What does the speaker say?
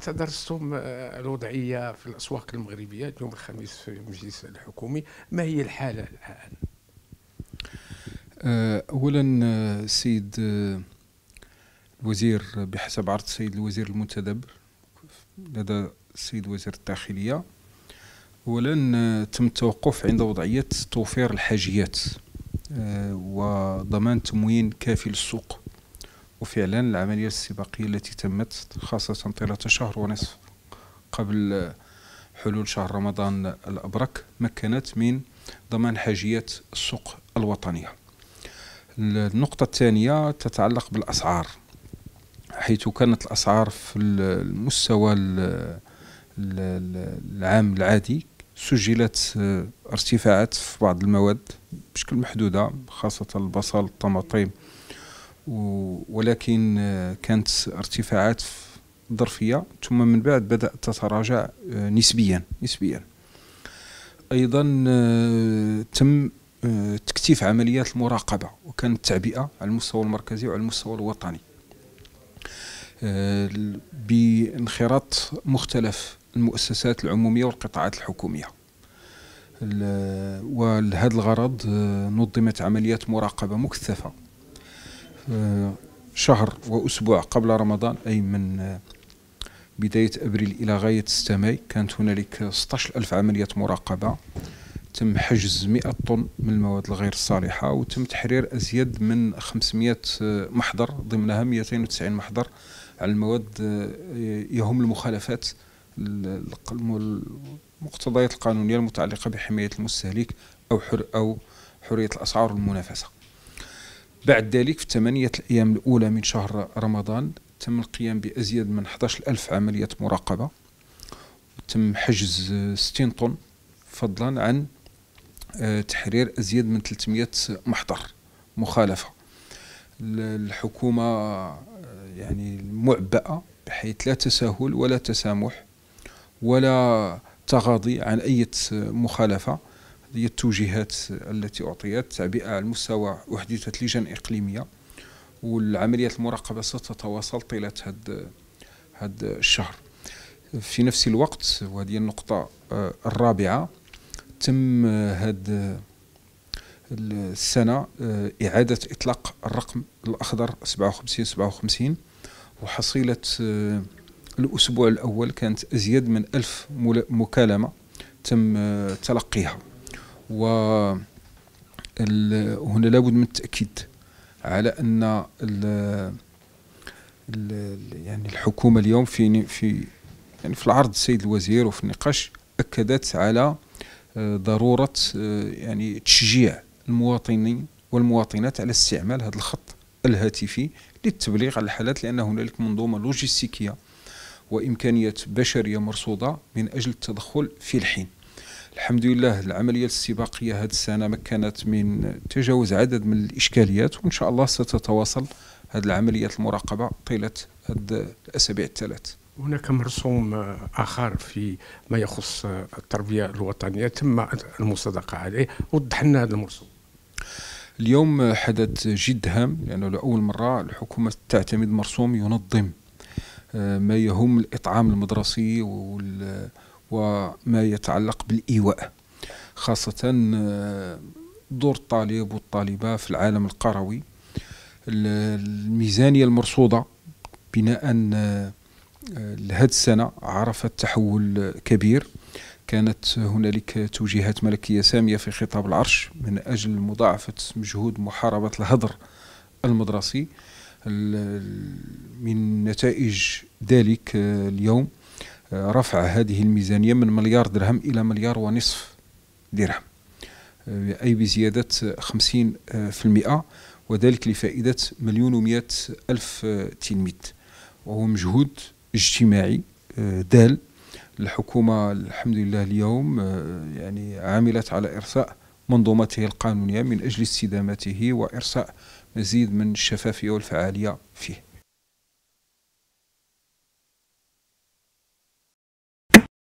تدرستم الوضعيه في الاسواق المغربيه اليوم الخميس في المجلس الحكومي ما هي الحاله الان آه، اولا السيد آه، آه، الوزير بحسب عرض السيد الوزير المتدبر لدى السيد وزير الداخليه اولا تم التوقف عند وضعيه توفير الحاجيات وضمان تموين كافي للسوق وفعلا العملية السباقية التي تمت خاصة طيلة شهر ونصف قبل حلول شهر رمضان الأبرك مكنت من ضمان حاجيات السوق الوطنية النقطة الثانية تتعلق بالأسعار حيث كانت الأسعار في المستوى العام العادي سجلت ارتفاعات في بعض المواد بشكل محدودة خاصة البصل الطماطم ولكن آه، كانت ارتفاعات ظرفية ثم من بعد بدأت تتراجع آه، نسبيا نسبيا أيضا آه، تم تكثيف عمليات المراقبة وكانت التعبئة على المستوى المركزي وعلى المستوى الوطني بانخراط مختلف المؤسسات العمومية والقطاعات الحكومية ولهذا الغرض نظمت عمليات مراقبة مكثفة شهر وأسبوع قبل رمضان أي من آه، بداية أبريل إلى غاية 6 ماي كانت هنالك 16 ألف عملية مراقبة تم حجز 100 طن من المواد الغير الصالحة وتم تحرير أزيد من 500 آه، محضر ضمنها 290 محضر على المواد آه، يهم المخالفات المقتضيات القانونية المتعلقة بحماية المستهلك أو حر أو حرية الأسعار والمنافسة بعد ذلك في ثمانية الأيام الأولى من شهر رمضان تم القيام بأزيد من 11 ألف عملية مراقبة تم حجز 60 طن فضلا عن آه، تحرير أزيد من 300 محضر مخالفة الحكومة آه، يعني معبأة بحيث لا تساهل ولا تسامح ولا تغاضي عن أي مخالفة هي التوجيهات التي أعطيت تعبئة على المستوى أحدثت لجان إقليمية والعمليات المراقبة ستتواصل طيلة هذا هذا الشهر في نفس الوقت وهذه النقطة آه، الرابعة تم هذا السنة آه، إعادة إطلاق الرقم الأخضر 57 57 وحصيلة آه، الأسبوع الأول كانت أزيد من ألف مكالمة تم تلقيها و هنا لابد من التاكيد على ان الـ الـ يعني الحكومه اليوم في في يعني في العرض السيد الوزير وفي النقاش اكدت على آه، ضروره آه، يعني تشجيع المواطنين والمواطنات على استعمال هذا الخط الهاتفي للتبليغ على الحالات لان هنالك منظومه لوجستيكيه وامكانيات بشريه مرصوده من اجل التدخل في الحين الحمد لله العملية الاستباقية هذه السنة مكنت من تجاوز عدد من الإشكاليات وإن شاء الله ستتواصل هذه العملية المراقبة طيلة الأسابيع الثلاث هناك مرسوم آخر في ما يخص التربية الوطنية تم المصادقة عليه وضح لنا هذا المرسوم اليوم حدث جد هام لأنه لأول مرة الحكومة تعتمد مرسوم ينظم آه، ما يهم الإطعام المدرسي وال وما يتعلق بالإيواء خاصة آه، دور الطالب والطالبة في العالم القروي الميزانية المرصودة بناء آه، لهذه السنة عرفت تحول كبير كانت هنالك توجيهات ملكية سامية في خطاب العرش من أجل مضاعفة مجهود محاربة الهدر المدرسي من نتائج ذلك آه، اليوم رفع هذه الميزانية من مليار درهم إلى مليار ونصف درهم أي بزيادة 50% وذلك لفائدة مليون ومئة ألف تلميذ وهو مجهود اجتماعي آه، دال الحكومة الحمد لله اليوم آه، يعني عملت على إرساء منظومته القانونية من أجل استدامته وإرساء مزيد من الشفافية والفعالية فيه